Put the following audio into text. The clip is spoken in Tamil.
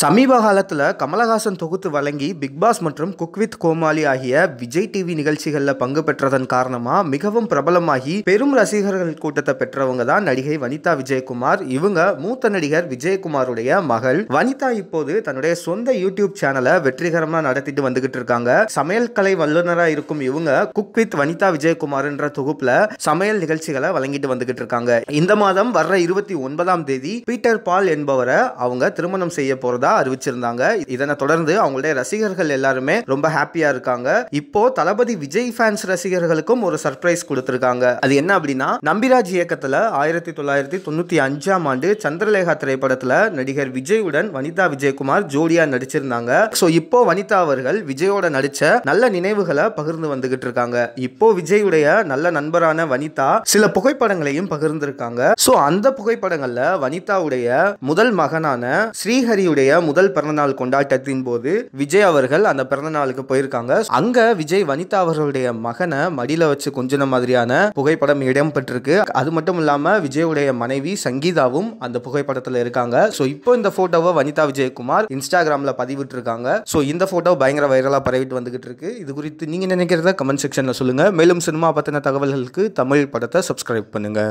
சமீப காலத்தில் கமலஹாசன் தொகுத்து வழங்கி பிக்பாஸ் மற்றும் குக் வித் கோமாளி ஆகிய விஜய் டிவி நிகழ்ச்சிகளில் பங்கு பெற்றதன் காரணமாக மிகவும் பிரபலமாகி பெரும் ரசிகர்கள் கூட்டத்தை பெற்றவங்க தான் நடிகை வனிதா விஜயகுமார் இவங்க மூத்த நடிகர் விஜயகுமாருடைய மகள் வனிதா இப்போது தன்னுடைய சொந்த யூடியூப் சேனலை வெற்றிகரமாக நடத்திட்டு வந்துகிட்டு இருக்காங்க சமையல் கலை வல்லுநராக இருக்கும் இவங்க குக் வித் வனிதா விஜயகுமார் என்ற தொகுப்பில் சமையல் நிகழ்ச்சிகளை வழங்கிட்டு வந்துகிட்டு இருக்காங்க இந்த மாதம் வர்ற இருபத்தி ஒன்பதாம் தேதி பீட்டர் பால் என்பவரை அவங்க திருமணம் செய்ய போறதா விருதா அறிவிச்சிருந்தாங்க இதனை தொடர்ந்து அவங்களுடைய ரசிகர்கள் எல்லாருமே ரொம்ப ஹாப்பியா இருக்காங்க இப்போ தளபதி விஜய் ஃபேன்ஸ் ரசிகர்களுக்கும் ஒரு சர்ப்ரைஸ் கொடுத்திருக்காங்க அது என்ன அப்படின்னா நம்பிராஜ் இயக்கத்துல ஆயிரத்தி தொள்ளாயிரத்தி தொண்ணூத்தி அஞ்சாம் ஆண்டு சந்திரலேகா திரைப்படத்துல நடிகர் விஜயுடன் வனிதா விஜயகுமார் ஜோடியா நடிச்சிருந்தாங்க சோ இப்போ வனிதா அவர்கள் விஜயோட நடிச்ச நல்ல நினைவுகளை பகிர்ந்து வந்துகிட்டு இருக்காங்க இப்போ விஜயுடைய நல்ல நண்பரான வனிதா சில புகைப்படங்களையும் பகிர்ந்திருக்காங்க சோ அந்த புகைப்படங்கள்ல வனிதாவுடைய முதல் மகனான ஸ்ரீஹரியுடைய முதல் பிறந்தநாள் கொண்டாட்டத்தின் போது விஜய் அவர்கள் அந்த பிறந்தநாளுக்கு போயிருக்காங்க அங்க விஜய் வனிதா அவர்களுடைய மகனை மடியில வச்சு கொஞ்சின மாதிரியான புகைப்படம் இடம்பெற்றிருக்கு அது மட்டும் இல்லாம விஜயுடைய மனைவி சங்கீதாவும் அந்த புகைப்படத்துல இருக்காங்க ஸோ இப்போ இந்த போட்டோவை வனிதா விஜயகுமார் இன்ஸ்டாகிராம்ல பதிவிட்டு இருக்காங்க ஸோ இந்த போட்டோ பயங்கர வைரலா பரவிட்டு வந்துகிட்டு இருக்கு இது குறித்து நீங்க நினைக்கிறத கமெண்ட் செக்ஷன்ல சொல்லுங்க மேலும் சினிமா பத்தின தகவல்களுக்கு தமிழ் படத்தை சப்ஸ்கிரைப் பண்ணுங்க